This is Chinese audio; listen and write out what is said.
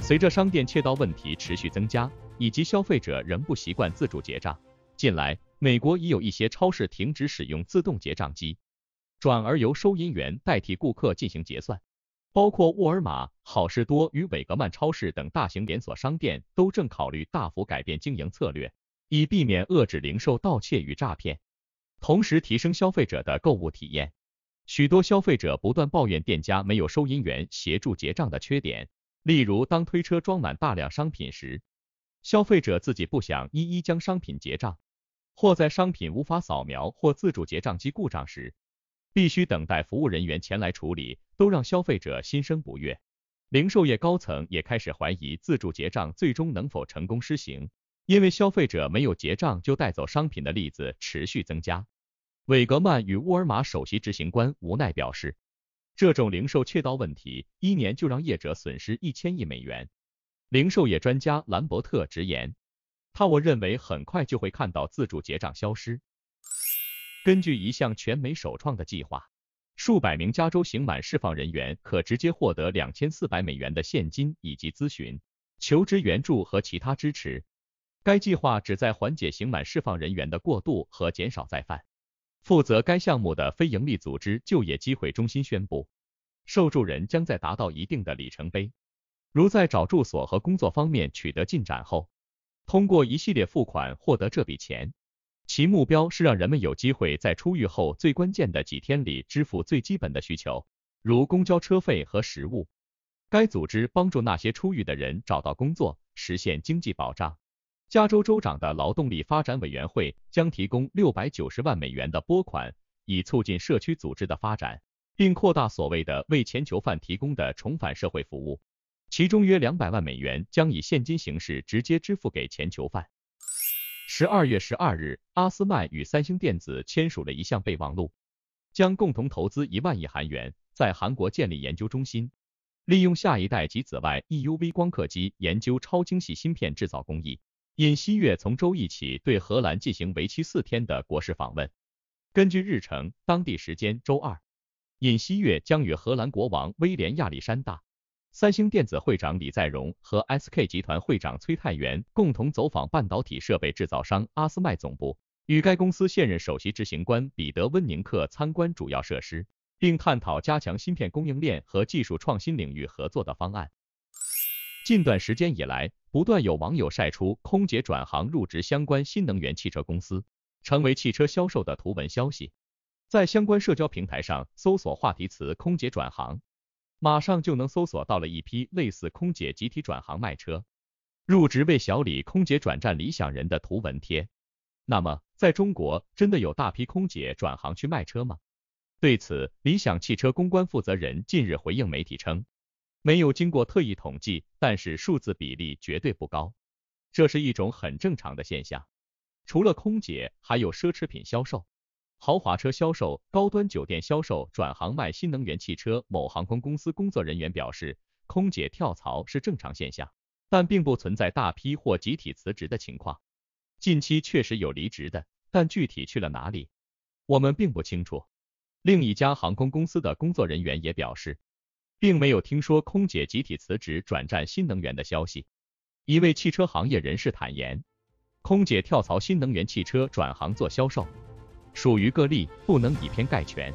随着商店窃盗问题持续增加，以及消费者仍不习惯自助结账，近来美国已有一些超市停止使用自动结账机，转而由收银员代替顾客进行结算。包括沃尔玛、好事多与韦格曼超市等大型连锁商店都正考虑大幅改变经营策略，以避免遏制零售盗窃与诈骗，同时提升消费者的购物体验。许多消费者不断抱怨店家没有收银员协助结账的缺点。例如，当推车装满大量商品时，消费者自己不想一一将商品结账，或在商品无法扫描或自助结账机故障时，必须等待服务人员前来处理，都让消费者心生不悦。零售业高层也开始怀疑自助结账最终能否成功施行，因为消费者没有结账就带走商品的例子持续增加。韦格曼与沃尔玛首席执行官无奈表示。这种零售窃盗问题，一年就让业者损失一千亿美元。零售业专家兰伯特直言：“他我认为很快就会看到自助结账消失。”根据一项全美首创的计划，数百名加州刑满释放人员可直接获得两千四百美元的现金以及咨询、求职援助和其他支持。该计划旨在缓解刑满释放人员的过渡和减少再犯。负责该项目的非营利组织就业机会中心宣布，受助人将在达到一定的里程碑，如在找住所和工作方面取得进展后，通过一系列付款获得这笔钱。其目标是让人们有机会在出狱后最关键的几天里支付最基本的需求，如公交车费和食物。该组织帮助那些出狱的人找到工作，实现经济保障。加州州长的劳动力发展委员会将提供六百九十万美元的拨款，以促进社区组织的发展，并扩大所谓的为前囚犯提供的重返社会服务。其中约两百万美元将以现金形式直接支付给前囚犯。十二月十二日，阿斯麦与三星电子签署了一项备忘录，将共同投资一万亿韩元，在韩国建立研究中心，利用下一代及紫外 EUV 光刻机研究超精细芯片制造工艺。尹锡悦从周一起对荷兰进行为期四天的国事访问。根据日程，当地时间周二，尹锡悦将与荷兰国王威廉亚历山大、三星电子会长李在镕和 SK 集团会长崔泰源共同走访半导体设备制造商阿斯麦总部，与该公司现任首席执行官彼得温宁克参观主要设施，并探讨加强芯片供应链和技术创新领域合作的方案。近段时间以来，不断有网友晒出空姐转行入职相关新能源汽车公司，成为汽车销售的图文消息。在相关社交平台上搜索话题词“空姐转行”，马上就能搜索到了一批类似“空姐集体转行卖车，入职为小李空姐转战理想人”的图文贴。那么，在中国真的有大批空姐转行去卖车吗？对此，理想汽车公关负责人近日回应媒体称。没有经过特意统计，但是数字比例绝对不高，这是一种很正常的现象。除了空姐，还有奢侈品销售、豪华车销售、高端酒店销售转行卖新能源汽车。某航空公司工作人员表示，空姐跳槽是正常现象，但并不存在大批或集体辞职的情况。近期确实有离职的，但具体去了哪里，我们并不清楚。另一家航空公司的工作人员也表示。并没有听说空姐集体辞职转战新能源的消息。一位汽车行业人士坦言，空姐跳槽新能源汽车转行做销售，属于个例，不能以偏概全。